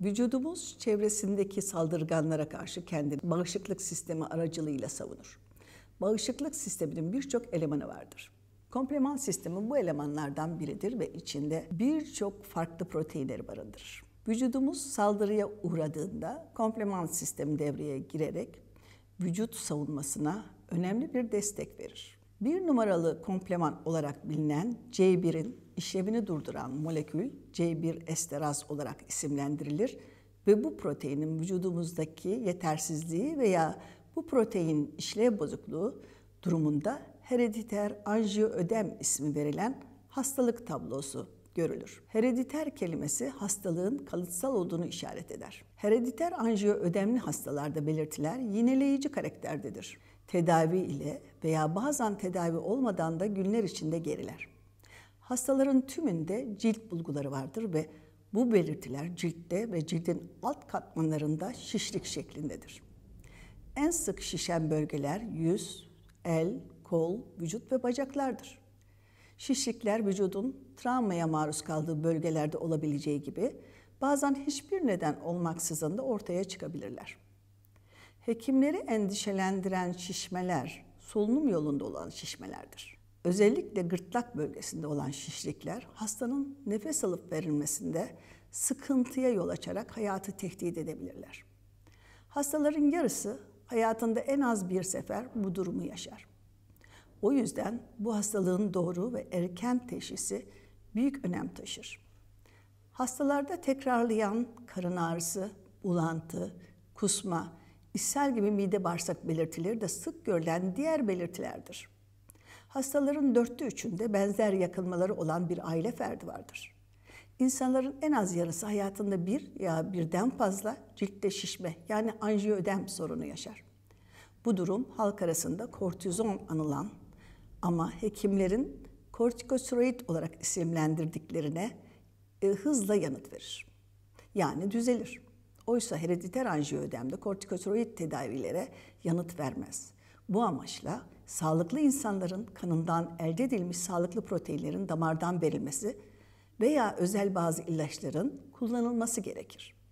Vücudumuz çevresindeki saldırganlara karşı kendini bağışıklık sistemi aracılığıyla savunur. Bağışıklık sisteminin birçok elemanı vardır. Komplement sistemi bu elemanlardan biridir ve içinde birçok farklı proteinleri barındırır. Vücudumuz saldırıya uğradığında komplement sistemi devreye girerek vücut savunmasına önemli bir destek verir. Bir numaralı kompleman olarak bilinen C1'in işlevini durduran molekül C1 esteraz olarak isimlendirilir ve bu proteinin vücudumuzdaki yetersizliği veya bu protein işlev bozukluğu durumunda herediter anjiyoödem ismi verilen hastalık tablosu görülür. Herediter kelimesi hastalığın kalıtsal olduğunu işaret eder. Herediter anjiyo ödemli hastalarda belirtiler yineleyici karakterdedir. Tedavi ile veya bazen tedavi olmadan da günler içinde geriler. Hastaların tümünde cilt bulguları vardır ve bu belirtiler ciltte ve cildin alt katmanlarında şişlik şeklindedir. En sık şişen bölgeler yüz, el, kol, vücut ve bacaklardır. Şişlikler vücudun travmaya maruz kaldığı bölgelerde olabileceği gibi bazen hiçbir neden olmaksızın da ortaya çıkabilirler. Hekimleri endişelendiren şişmeler solunum yolunda olan şişmelerdir. Özellikle gırtlak bölgesinde olan şişlikler hastanın nefes alıp verilmesinde sıkıntıya yol açarak hayatı tehdit edebilirler. Hastaların yarısı hayatında en az bir sefer bu durumu yaşar. O yüzden bu hastalığın doğru ve erken teşhisi büyük önem taşır. Hastalarda tekrarlayan karın ağrısı, bulantı, kusma, ishal gibi mide bağırsak belirtileri de sık görülen diğer belirtilerdir. Hastaların dörtte üçünde benzer yakınmaları olan bir aile ferdi vardır. İnsanların en az yarısı hayatında bir ya birden fazla ciltte şişme yani anjiyoödem sorunu yaşar. Bu durum halk arasında kortizon anılan ama hekimlerin kortikosteroid olarak isimlendirdiklerine e, hızla yanıt verir. Yani düzelir. Oysa herediter anjiyoödemde kortikosteroid tedavilere yanıt vermez. Bu amaçla sağlıklı insanların kanından elde edilmiş sağlıklı proteinlerin damardan verilmesi veya özel bazı ilaçların kullanılması gerekir.